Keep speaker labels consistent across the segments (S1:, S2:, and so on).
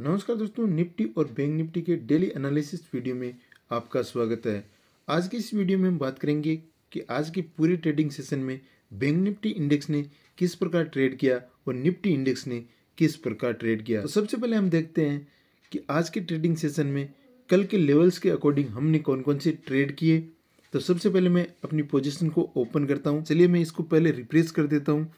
S1: नमस्कार दोस्तों निफ्टी और बैंक निफ्टी के डेली एनालिसिस वीडियो में आपका स्वागत है आज की इस वीडियो में हम बात करेंगे कि आज के पूरे ट्रेडिंग सेशन में बैंक निफ्टी इंडेक्स ने किस प्रकार ट्रेड किया और निफ्टी इंडेक्स ने किस प्रकार ट्रेड किया तो सबसे पहले हम देखते हैं कि आज के ट्रेडिंग सेशन में कल के लेवल्स के अकॉर्डिंग हमने कौन कौन से ट्रेड किए तो सबसे पहले मैं अपनी पोजिशन को ओपन करता हूँ चलिए मैं इसको पहले रिप्लेस कर देता हूँ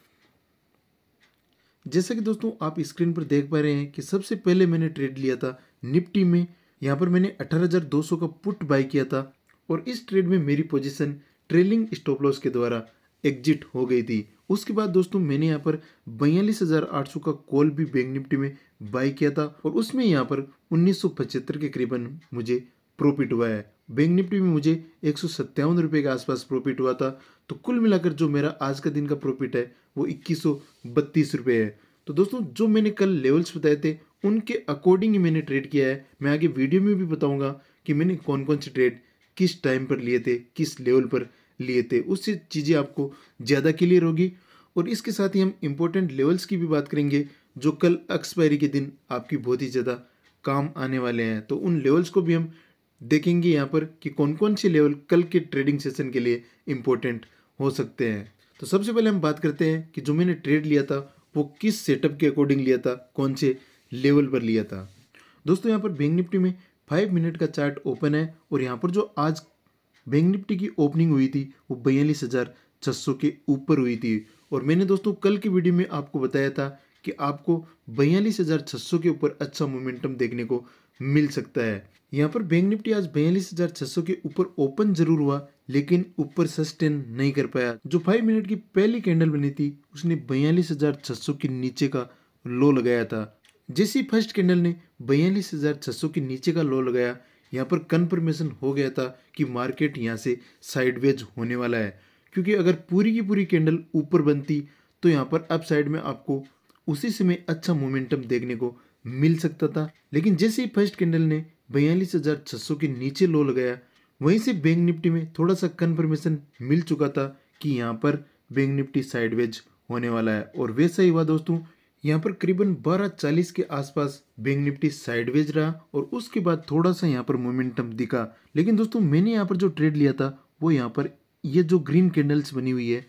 S1: जैसा कि दोस्तों आप स्क्रीन पर देख पा रहे हैं कि सबसे पहले मैंने ट्रेड लिया था निफ्टी में यहाँ पर मैंने 18,200 का पुट बाई किया था और इस ट्रेड में मेरी पोजीशन ट्रेलिंग स्टॉप लॉस के द्वारा एग्जिट हो गई थी उसके बाद दोस्तों मैंने यहाँ पर बयालीस का कॉल भी बैंक निफ्टी में बाई किया था और उसमें यहाँ पर उन्नीस के करीबन मुझे प्रॉफिट हुआ है बैंक निफ्टी में मुझे एक रुपए के आसपास प्रॉफिट हुआ था तो कुल मिलाकर जो मेरा आज का दिन का प्रॉफिट है वो इक्कीस सौ बत्तीस रुपये है तो दोस्तों जो मैंने कल लेवल्स बताए थे उनके अकॉर्डिंग ही मैंने ट्रेड किया है मैं आगे वीडियो में भी बताऊंगा कि मैंने कौन कौन से ट्रेड किस टाइम पर लिए थे किस लेवल पर लिए थे उससे चीज़ें आपको ज़्यादा क्लियर होगी और इसके साथ ही हम इम्पोर्टेंट लेवल्स की भी बात करेंगे जो कल एक्सपायरी के दिन आपकी बहुत ही ज़्यादा काम आने वाले हैं तो उन लेवल्स को भी हम देखेंगे यहाँ पर कि कौन कौन से लेवल कल के ट्रेडिंग सेशन के लिए इम्पोर्टेंट हो सकते हैं तो सबसे पहले हम बात करते हैं कि जो मैंने ट्रेड लिया था वो किस सेटअप के अकॉर्डिंग लिया था कौन से लेवल पर लिया था दोस्तों यहाँ पर बैंक निफ्टी में फाइव मिनट का चार्ट ओपन है और यहाँ पर जो आज बैंक निफ्टी की ओपनिंग हुई थी वो बयालीस हज़ार छः सौ के ऊपर हुई थी और मैंने दोस्तों कल की वीडियो में आपको बताया था कि आपको बयालीस हज़ार छः सौ के ऊपर अच्छा मोमेंटम देखने को मिल सकता है यहाँ पर बैंक निफ्टी आज बयालीस हजार छह सौ के ऊपर ओपन जरूर हुआ लेकिन ऊपर सस्टेन नहीं कर पाया जो फाइव मिनट की पहली कैंडल बनी थी उसने बयालीस हजार छह सौ के नीचे का लो लगाया था जैसी फर्स्ट कैंडल ने बयालीस हजार छह सौ के नीचे का लो लगाया यहाँ पर कन्फर्मेशन हो गया था कि मार्केट यहाँ से साइडवेज होने वाला है क्योंकि अगर पूरी की पूरी कैंडल ऊपर बनती तो यहाँ पर अप साइड में आपको उसी समय अच्छा मोमेंटम देखने को मिल सकता था लेकिन जैसे ही फर्स्ट कैंडल ने बयालीस हज़ार छह सौ के नीचे लो लगाया वहीं से बैंक निफ्टी में थोड़ा सा कन्फर्मेशन मिल चुका था कि यहाँ पर बैंक निफ्टी साइडवेज होने वाला है और वैसा ही हुआ दोस्तों यहाँ पर करीबन 1240 के आसपास बैंक निफ्टी साइडवेज रहा और उसके बाद थोड़ा सा यहाँ पर मोमेंटम दिखा लेकिन दोस्तों मैंने यहाँ पर जो ट्रेड लिया था वो यहाँ पर ये जो ग्रीन कैंडल्स बनी हुई है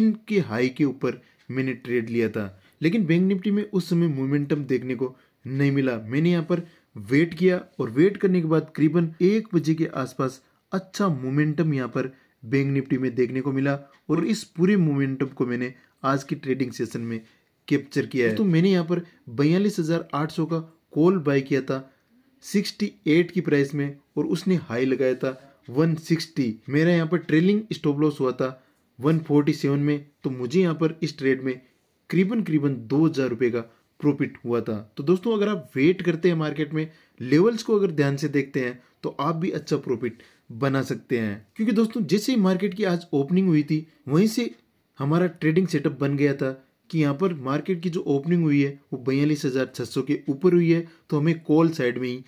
S1: इनके हाई के ऊपर मैंने ट्रेड लिया था लेकिन बैंक निफ्टी में उस समय मोमेंटम देखने को नहीं मिला मैंने यहाँ पर वेट किया और वेट करने के बाद करीबन एक बजे के आसपास अच्छा मोमेंटम यहाँ पर बैंक निफ्टी में देखने को मिला और इस पूरे मोमेंटम को मैंने आज की ट्रेडिंग सेशन में कैप्चर किया है तो मैंने यहाँ पर बयालीस हज़ार आठ सौ का कॉल बाय किया था सिक्सटी एट की प्राइस में और उसने हाई लगाया था वन सिक्सटी मेरा यहाँ पर ट्रेलिंग स्टॉप लॉस हुआ था वन फोर्टी सेवन में तो मुझे यहाँ पर इस ट्रेड में करीबन करीबन दो हज़ार रुपये का प्रॉफिट हुआ था तो दोस्तों अगर आप वेट करते हैं मार्केट में लेवल्स को अगर ध्यान से देखते हैं तो आप भी अच्छा प्रॉफिट बना सकते हैं क्योंकि दोस्तों जैसे ही मार्केट की आज ओपनिंग हुई थी वहीं से हमारा ट्रेडिंग सेटअप बन गया था कि यहाँ पर मार्केट की जो ओपनिंग हुई है वो बयालीस हज़ार छः सौ के ऊपर हुई है तो हमें कॉल साइड में ही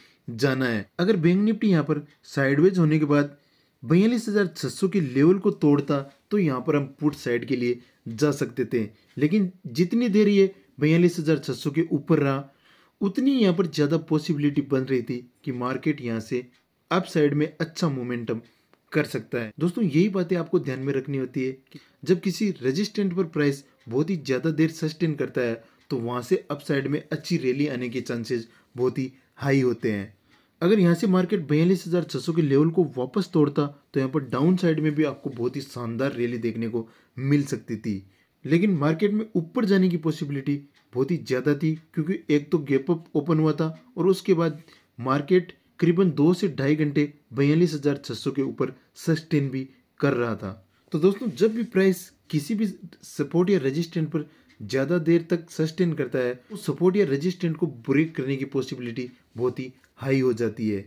S1: जाना है अगर बैंक निफ्टी यहाँ पर साइडवेज होने के बाद बयालीस हज़ार छः सौ के लेवल को तोड़ता तो यहाँ पर हम पुट साइड के लिए जा सकते थे लेकिन जितनी देर ये बयालीस हज़ार छः सौ के ऊपर रहा उतनी यहाँ पर ज़्यादा पॉसिबिलिटी बन रही थी कि मार्केट यहाँ से अप साइड में अच्छा मोमेंटम कर सकता है दोस्तों यही बातें आपको ध्यान में रखनी होती है कि जब किसी रजिस्टेंट पर प्राइस बहुत ही ज़्यादा देर सस्टेन करता है तो वहाँ से अप साइड में अच्छी रैली आने के चांसेज बहुत ही हाई होते हैं अगर यहाँ से मार्केट बयालीस हज़ार छह सौ के लेवल को वापस तोड़ता तो यहाँ पर डाउन साइड में भी आपको बहुत ही शानदार रैली देखने को मिल सकती थी लेकिन मार्केट में ऊपर जाने की पॉसिबिलिटी बहुत ही ज़्यादा थी क्योंकि एक तो गैप अप ओपन हुआ था और उसके बाद मार्केट करीबन दो से ढाई घंटे बयालीस हज़ार छः सौ के ऊपर सस्टेन भी कर रहा था तो दोस्तों जब भी प्राइस किसी भी सपोर्ट या रजिस्टेंट पर ज़्यादा देर तक सस्टेन करता है तो सपोर्ट या रजिस्टेंट को ब्रेक करने की पॉसिबिलिटी बहुत ही हाई हो जाती है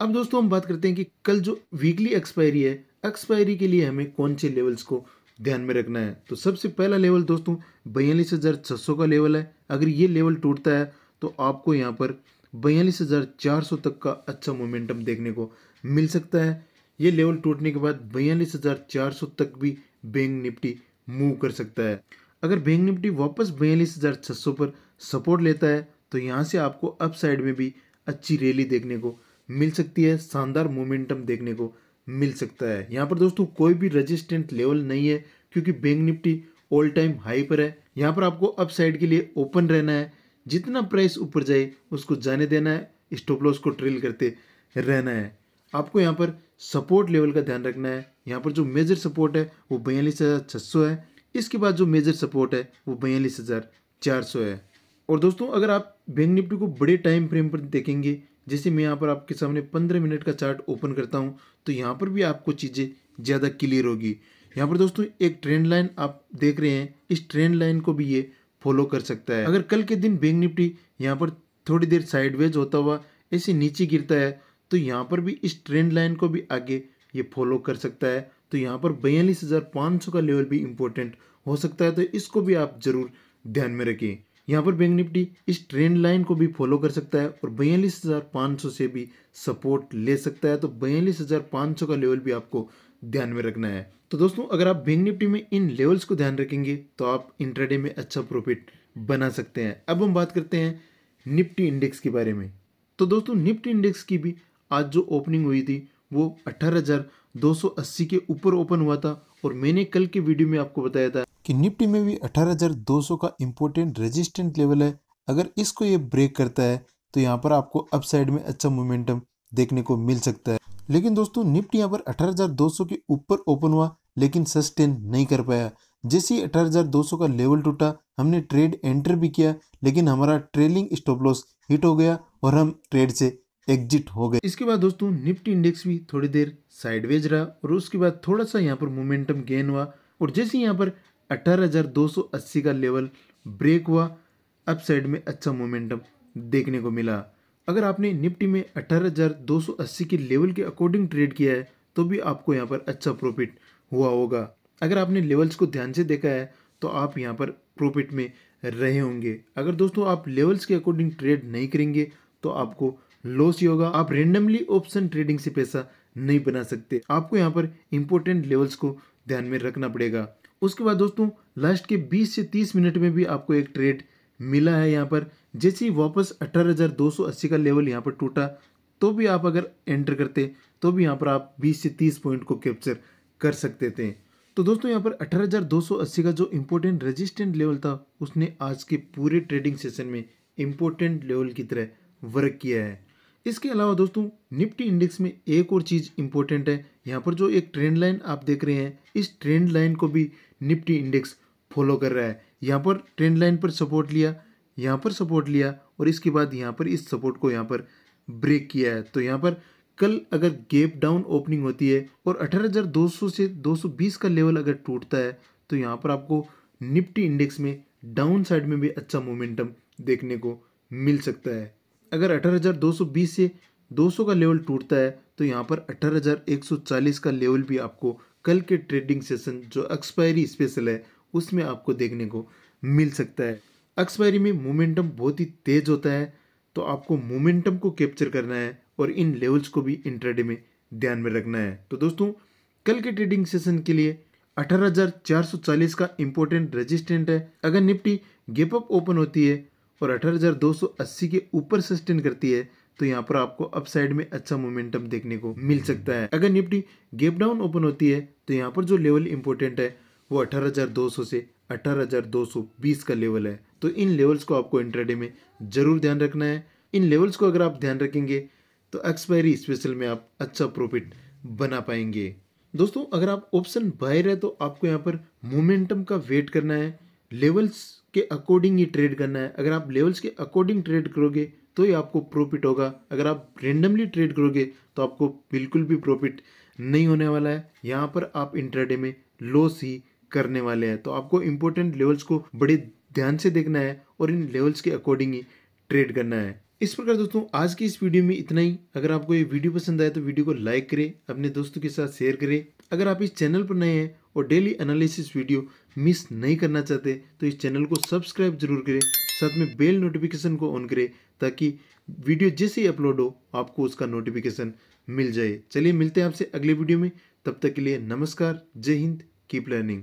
S1: अब दोस्तों हम बात करते हैं कि कल जो वीकली एक्सपायरी है एक्सपायरी के लिए हमें कौन से लेवल्स को ध्यान में रखना है तो सबसे पहला लेवल दोस्तों बयालीस हज़ार छः सौ का लेवल है अगर ये लेवल टूटता है तो आपको यहाँ पर बयालीस हज़ार चार सौ तक का अच्छा मोमेंटम देखने को मिल सकता है ये लेवल टूटने के बाद बयालीस हज़ार चार सौ तक भी बैंक निफ्टी मूव कर सकता है अगर बैंक निफ्टी वापस बयालीस हज़ार छः सौ पर सपोर्ट लेता है तो यहाँ से आपको अप साइड में भी अच्छी रैली देखने को मिल सकती है शानदार मोमेंटम देखने को मिल सकता है यहाँ पर दोस्तों कोई भी रजिस्टेंट लेवल नहीं है क्योंकि bank Nifty all time high पर है यहाँ पर आपको अपसाइड के लिए ओपन रहना है जितना प्राइस ऊपर जाए उसको जाने देना है स्टॉप लॉस को ट्रेल करते रहना है आपको यहाँ पर सपोर्ट लेवल का ध्यान रखना है यहाँ पर जो मेजर सपोर्ट है वो बयालीस हज़ार छः सौ है इसके बाद जो मेजर सपोर्ट है वो बयालीस हज़ार चार सौ है और दोस्तों अगर आप बैंक निफ्टी को बड़े टाइम फ्रेम पर देखेंगे जैसे मैं यहाँ पर आपके सामने पंद्रह मिनट का चार्ट ओपन करता हूँ तो यहाँ पर भी आपको चीज़ें ज़्यादा क्लियर होगी यहाँ पर दोस्तों एक ट्रेंड लाइन आप देख रहे हैं इस ट्रेंड लाइन को भी ये फॉलो कर सकता है अगर कल के दिन बैंक निफ्टी यहाँ पर थोड़ी देर साइडवेज होता हुआ ऐसे नीचे गिरता है तो यहाँ पर भी इस ट्रेंड लाइन को भी आगे ये फॉलो कर सकता है तो यहाँ पर बयालीस हज़ार पाँच सौ का लेवल भी इम्पोर्टेंट हो सकता है तो इसको भी आप ज़रूर ध्यान में रखें यहाँ पर बैंक निफ्टी इस ट्रेंड लाइन को भी फॉलो कर सकता है और बयालीस हज़ार पाँच सौ से भी सपोर्ट ले सकता है तो बयालीस हज़ार पाँच सौ का लेवल भी आपको ध्यान में रखना है तो दोस्तों अगर आप बैंक निफ्टी में इन लेवल्स को ध्यान रखेंगे तो आप इंट्राडे में अच्छा प्रॉफिट बना सकते हैं अब हम बात करते हैं निफ्टी इंडेक्स के बारे में तो दोस्तों निफ्टी इंडेक्स की भी आज जो ओपनिंग हुई थी वो 18,280 के ऊपर ओपन हुआ था और मैंने कल के वीडियो में आपको बताया था कि निफ्टी में भी 18,200 का इम्पोर्टेंट रेजिस्टेंट लेवल है अगर इसको ये ब्रेक करता है तो यहाँ पर आपको अपसाइड में अच्छा मोमेंटम देखने को मिल सकता है लेकिन दोस्तों निफ्टी यहाँ पर 18,200 के ऊपर ओपन हुआ लेकिन सस्टेन नहीं कर पाया जैसे ही 18,200 का लेवल टूटा हमने ट्रेड एंटर भी किया लेकिन हमारा ट्रेलिंग स्टॉप लॉस हिट हो गया और हम ट्रेड से एग्जिट हो गए इसके बाद दोस्तों निफ्टी इंडेक्स भी थोड़ी देर साइडवेज रहा और उसके बाद थोड़ा सा यहाँ पर मोमेंटम गेन हुआ और जैसे यहाँ पर 18,280 का लेवल ब्रेक हुआ अपसाइड में अच्छा मोमेंटम देखने को मिला अगर आपने निफ्टी में 18,280 के लेवल के अकॉर्डिंग ट्रेड किया है तो भी आपको यहाँ पर अच्छा प्रॉफिट हुआ होगा अगर आपने लेवल्स को ध्यान से देखा है तो आप यहाँ पर प्रॉफिट में रहे होंगे अगर दोस्तों आप लेवल्स के अकॉर्डिंग ट्रेड नहीं करेंगे तो आपको लॉस ही होगा आप रेंडमली ऑप्शन ट्रेडिंग से पैसा नहीं बना सकते आपको यहाँ पर इम्पोर्टेंट लेवल्स को ध्यान में रखना पड़ेगा उसके बाद दोस्तों लास्ट के 20 से 30 मिनट में भी आपको एक ट्रेड मिला है यहाँ पर जैसे ही वापस 18,280 का लेवल यहाँ पर टूटा तो भी आप अगर एंटर करते तो भी यहाँ पर आप 20 से 30 पॉइंट को कैप्चर कर सकते थे तो दोस्तों यहाँ पर 18,280 का जो इम्पोर्टेंट रेजिस्टेंट लेवल था उसने आज के पूरे ट्रेडिंग सेशन में इम्पोर्टेंट लेवल की तरह वर्क किया है इसके अलावा दोस्तों निफ्टी इंडेक्स में एक और चीज़ इम्पोर्टेंट है यहाँ पर जो एक ट्रेंड लाइन आप देख रहे हैं इस ट्रेंड लाइन को भी निफ्टी इंडेक्स फॉलो कर रहा है यहाँ पर ट्रेंड लाइन पर सपोर्ट लिया यहाँ पर सपोर्ट लिया और इसके बाद यहाँ पर इस सपोर्ट को यहाँ पर ब्रेक किया है तो यहाँ पर कल अगर गेप डाउन ओपनिंग होती है और 18,200 से 220 का लेवल अगर टूटता है तो यहाँ पर आपको निफ्टी इंडेक्स में डाउन साइड में भी अच्छा मोमेंटम देखने को मिल सकता है अगर 18,220 से 200 का लेवल टूटता है तो यहाँ पर 18,140 का लेवल भी आपको कल के ट्रेडिंग सेशन जो एक्सपायरी स्पेशल है उसमें आपको देखने को मिल सकता है एक्सपायरी में मोमेंटम बहुत ही तेज होता है तो आपको मोमेंटम को कैप्चर करना है और इन लेवल्स को भी इंटरडे में ध्यान में रखना है तो दोस्तों कल के ट्रेडिंग सेशन के लिए 18,440 का इम्पोर्टेंट रेजिस्टेंट है अगर निफ्टी गेपअप ओपन होती है और 18,280 के ऊपर सस्टेन करती है तो यहाँ पर आपको अपसाइड में अच्छा मोमेंटम देखने को मिल सकता है अगर निफ्टी गेप डाउन ओपन होती है तो यहाँ पर जो लेवल इंपॉर्टेंट है वो 18,200 से 18,220 का लेवल है तो इन लेवल्स को आपको इंटरडे में ज़रूर ध्यान रखना है इन लेवल्स को अगर आप ध्यान रखेंगे तो एक्सपायरी स्पेशल में आप अच्छा प्रॉफिट बना पाएंगे दोस्तों अगर आप ऑप्शन बाहर है तो आपको यहाँ पर मोमेंटम का वेट करना है लेवल्स के अकॉर्डिंग ही ट्रेड करना है अगर आप लेवल्स के अकॉर्डिंग ट्रेड करोगे तो ही आपको प्रॉफिट होगा अगर आप रेंडमली ट्रेड करोगे तो आपको बिल्कुल भी प्रॉफिट नहीं होने वाला है यहाँ पर आप इंटरडे में लॉस ही करने वाले हैं तो आपको इम्पोर्टेंट लेवल्स को बड़े ध्यान से देखना है और इन लेवल्स के अकॉर्डिंग ही ट्रेड करना है इस प्रकार दोस्तों आज की इस वीडियो में इतना ही अगर आपको ये वीडियो पसंद आए तो वीडियो को लाइक करें अपने दोस्तों के साथ शेयर करें अगर आप इस चैनल पर नए हैं और डेली एनालिसिस वीडियो मिस नहीं करना चाहते तो इस चैनल को सब्सक्राइब जरूर करें साथ में बेल नोटिफिकेशन को ऑन करें ताकि वीडियो जैसे ही अपलोड हो आपको उसका नोटिफिकेशन मिल जाए चलिए मिलते हैं आपसे अगले वीडियो में तब तक के लिए नमस्कार जय हिंद कीप लर्निंग